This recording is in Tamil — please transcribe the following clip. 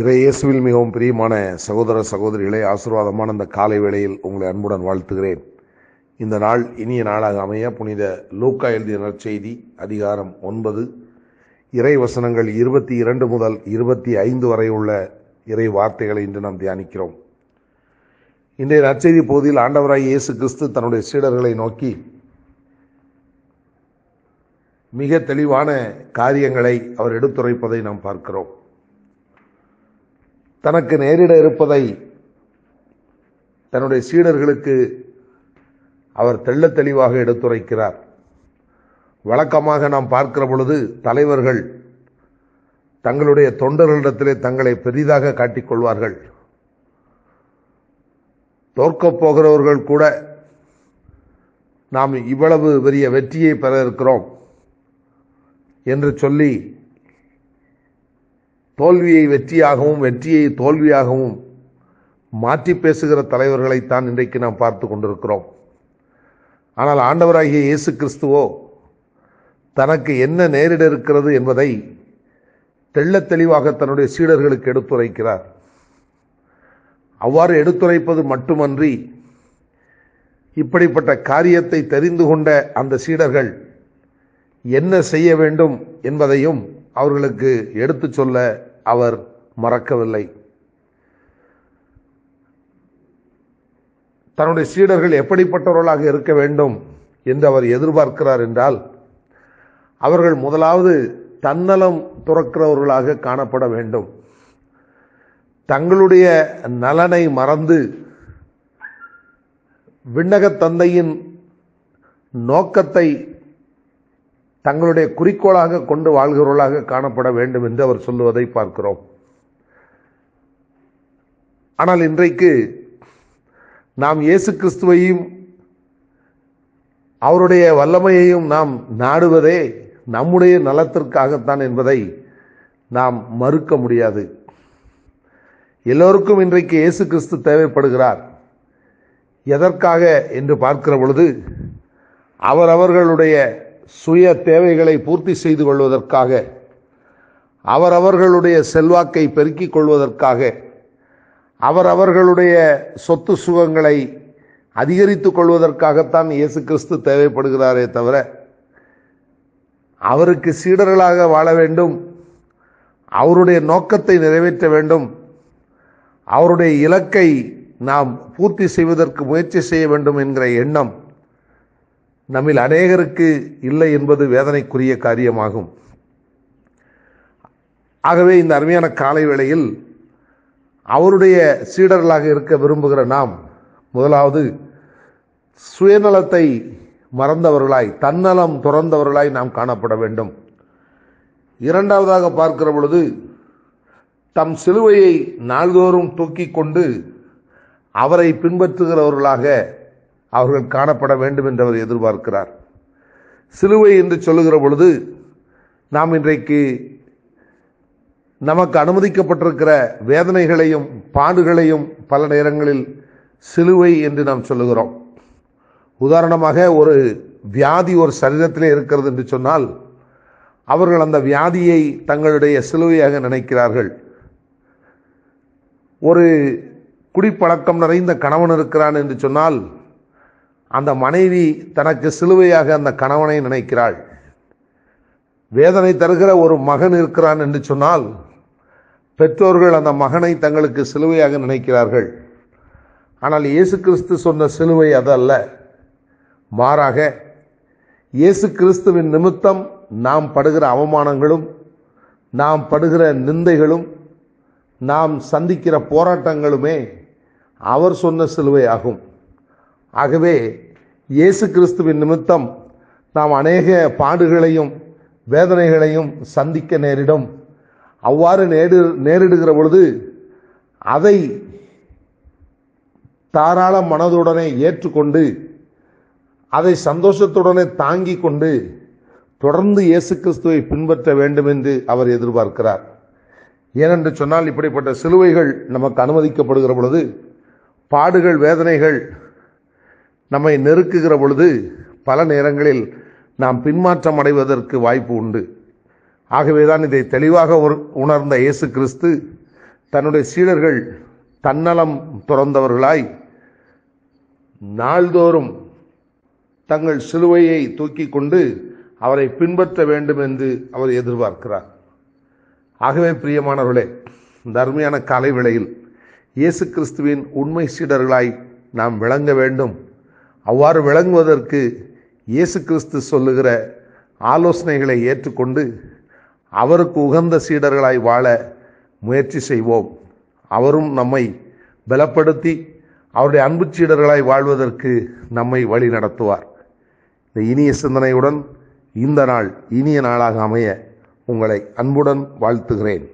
இறையேசுவில் மிகவும் பிரியமான சகோதர சகோதரிகளை ஆசீர்வாதமான இந்த காலை வேளையில் உங்களை அன்புடன் வாழ்த்துகிறேன் இந்த நாள் இனிய நாளாக அமைய புனித லூக்கா எழுதிய நற்செய்தி அதிகாரம் ஒன்பது இறை வசனங்கள் இருபத்தி இரண்டு முதல் இருபத்தி ஐந்து வரை உள்ள இறை வார்த்தைகளை இன்று நாம் தியானிக்கிறோம் இன்றைய நற்செய்தி பகுதியில் ஆண்டவராய் இயேசு கிறிஸ்து தன்னுடைய சீடர்களை நோக்கி மிக தெளிவான காரியங்களை அவர் எடுத்துரைப்பதை நாம் பார்க்கிறோம் தனக்கு நேரிட இருப்பதை தன்னுடைய சீடர்களுக்கு அவர் தெள்ள தெளிவாக எடுத்துரைக்கிறார் வழக்கமாக நாம் பார்க்கிற பொழுது தலைவர்கள் தங்களுடைய தொண்டர்களிடத்திலே தங்களை பெரிதாக காட்டிக்கொள்வார்கள் தோற்கப் போகிறவர்கள் கூட நாம் இவ்வளவு பெரிய வெற்றியை பெற இருக்கிறோம் என்று சொல்லி தோல்வியை வெற்றியாகவும் வெற்றியை தோல்வியாகவும் மாற்றி பேசுகிற தலைவர்களைத்தான் இன்றைக்கு நாம் பார்த்து கொண்டிருக்கிறோம் ஆனால் ஆண்டவராகிய இயேசு கிறிஸ்துவோ தனக்கு என்ன நேரிட இருக்கிறது என்பதை தெள்ள தெளிவாக தன்னுடைய சீடர்களுக்கு எடுத்துரைக்கிறார் அவ்வாறு எடுத்துரைப்பது மட்டுமன்றி இப்படிப்பட்ட காரியத்தை தெரிந்து கொண்ட அந்த சீடர்கள் என்ன செய்ய வேண்டும் என்பதையும் அவர்களுக்கு எடுத்து சொல்ல அவர் மறக்கவில்லை தன்னுடைய சீடர்கள் எப்படிப்பட்டவர்களாக இருக்க வேண்டும் என்று அவர் எதிர்பார்க்கிறார் என்றால் அவர்கள் முதலாவது தன்னலம் துறக்கிறவர்களாக காணப்பட வேண்டும் தங்களுடைய நலனை மறந்து விண்ணகத் தந்தையின் நோக்கத்தை தங்களுடைய குறிக்கோளாக கொண்டு வாழ்கிறவர்களாக காணப்பட வேண்டும் என்று அவர் சொல்லுவதை பார்க்கிறோம் ஆனால் இன்றைக்கு நாம் இயேசு கிறிஸ்துவையும் அவருடைய வல்லமையையும் நாம் நாடுவதே நம்முடைய நலத்திற்காகத்தான் என்பதை நாம் மறுக்க முடியாது எல்லோருக்கும் இன்றைக்கு இயேசு கிறிஸ்து தேவைப்படுகிறார் எதற்காக என்று பார்க்கிற பொழுது அவரவர்களுடைய சுய தேவைகளை பூர்த்தி செய்து கொள்வதற்காக அவரவர்களுடைய செல்வாக்கை பெருக்கிக் கொள்வதற்காக அவரவர்களுடைய சொத்து சுகங்களை அதிகரித்து கொள்வதற்காகத்தான் இயேசு கிறிஸ்து தேவைப்படுகிறாரே தவிர அவருக்கு சீடர்களாக வாழ வேண்டும் அவருடைய நோக்கத்தை நிறைவேற்ற வேண்டும் அவருடைய இலக்கை நாம் பூர்த்தி செய்வதற்கு முயற்சி செய்ய வேண்டும் என்கிற எண்ணம் நம்மில் அநேகருக்கு இல்லை என்பது வேதனைக்குரிய காரியமாகும் ஆகவே இந்த அருமையான காலை வேளையில் அவருடைய சீடர்களாக இருக்க விரும்புகிற நாம் முதலாவது சுயநலத்தை மறந்தவர்களாய் தன்னலம் துறந்தவர்களாய் நாம் காணப்பட வேண்டும் இரண்டாவதாக பார்க்கிற பொழுது தம் சிலுவையை நாள்தோறும் தூக்கி கொண்டு அவரை பின்பற்றுகிறவர்களாக அவர்கள் காணப்பட வேண்டும் என்று அவர் எதிர்பார்க்கிறார் சிலுவை என்று சொல்லுகிற பொழுது நாம் இன்றைக்கு நமக்கு அனுமதிக்கப்பட்டிருக்கிற வேதனைகளையும் பாடுகளையும் பல நேரங்களில் சிலுவை என்று நாம் சொல்லுகிறோம் உதாரணமாக ஒரு வியாதி ஒரு சரீரத்திலே இருக்கிறது என்று சொன்னால் அவர்கள் அந்த வியாதியை தங்களுடைய சிலுவையாக நினைக்கிறார்கள் ஒரு குடிப்பழக்கம் நிறைந்த கணவன் இருக்கிறான் என்று சொன்னால் அந்த மனைவி தனக்கு சிலுவையாக அந்த கணவனை நினைக்கிறாள் வேதனை தருகிற ஒரு மகன் இருக்கிறான் என்று சொன்னால் பெற்றோர்கள் அந்த மகனை தங்களுக்கு சிலுவையாக நினைக்கிறார்கள் ஆனால் இயேசு கிறிஸ்து சொன்ன சிலுவை அது அல்ல மாறாக இயேசு கிறிஸ்துவின் நிமித்தம் நாம் படுகிற அவமானங்களும் நாம் படுகிற நிந்தைகளும் நாம் சந்திக்கிற போராட்டங்களுமே அவர் சொன்ன சிலுவை ஆகும் ஆகவே இயேசு கிறிஸ்துவின் நிமித்தம் நாம் அநேக பாடுகளையும் வேதனைகளையும் சந்திக்க நேரிடும் அவ்வாறு நேரி நேரிடுகிற பொழுது அதை தாராள மனதுடனே ஏற்றுக்கொண்டு அதை சந்தோஷத்துடனே தாங்கி கொண்டு தொடர்ந்து இயேசு கிறிஸ்துவை பின்பற்ற வேண்டும் என்று அவர் எதிர்பார்க்கிறார் ஏனென்று சொன்னால் இப்படிப்பட்ட சிலுவைகள் நமக்கு அனுமதிக்கப்படுகிற பொழுது பாடுகள் வேதனைகள் நம்மை நெருக்குகிற பொழுது பல நேரங்களில் நாம் பின்மாற்றம் அடைவதற்கு வாய்ப்பு உண்டு ஆகவேதான் இதை தெளிவாக உணர்ந்த இயேசு கிறிஸ்து தன்னுடைய சீடர்கள் தன்னலம் துறந்தவர்களாய் நாள்தோறும் தங்கள் சிலுவையை தூக்கி கொண்டு அவரை பின்பற்ற வேண்டும் என்று அவர் எதிர்பார்க்கிறார் ஆகவே பிரியமானவர்களே இந்த அருமையான காலை இயேசு கிறிஸ்துவின் உண்மை சீடர்களாய் நாம் விளங்க வேண்டும் அவ்வாறு விளங்குவதற்கு இயேசு கிறிஸ்து சொல்லுகிற ஆலோசனைகளை ஏற்றுக்கொண்டு அவருக்கு உகந்த சீடர்களாய் வாழ முயற்சி செய்வோம் அவரும் நம்மை பலப்படுத்தி அவருடைய அன்பு சீடர்களாய் வாழ்வதற்கு நம்மை வழி நடத்துவார் இந்த இனிய சிந்தனையுடன் இந்த நாள் இனிய நாளாக அமைய உங்களை அன்புடன் வாழ்த்துகிறேன்